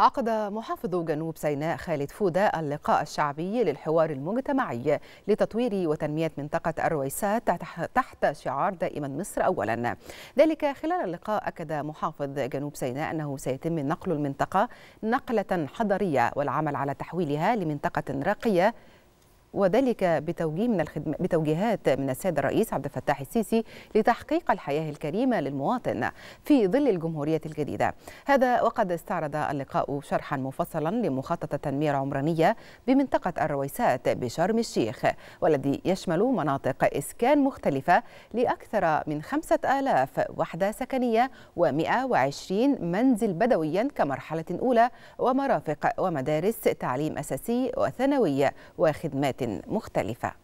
عقد محافظ جنوب سيناء خالد فودة اللقاء الشعبي للحوار المجتمعي لتطوير وتنمية منطقة الرويسات تحت شعار دائما مصر أولا ذلك خلال اللقاء أكد محافظ جنوب سيناء أنه سيتم نقل المنطقة نقلة حضرية والعمل على تحويلها لمنطقة راقية وذلك بتوجيه من الخدم... بتوجيهات من السيد الرئيس عبد الفتاح السيسي لتحقيق الحياة الكريمة للمواطن في ظل الجمهورية الجديدة هذا وقد استعرض اللقاء شرحا مفصلا لمخطط التنمية العمرانية بمنطقة الرويسات بشرم الشيخ والذي يشمل مناطق إسكان مختلفة لأكثر من 5000 وحدة سكنية و120 منزل بدويا كمرحلة أولى ومرافق ومدارس تعليم أساسي وثانوي وخدمات مختلفة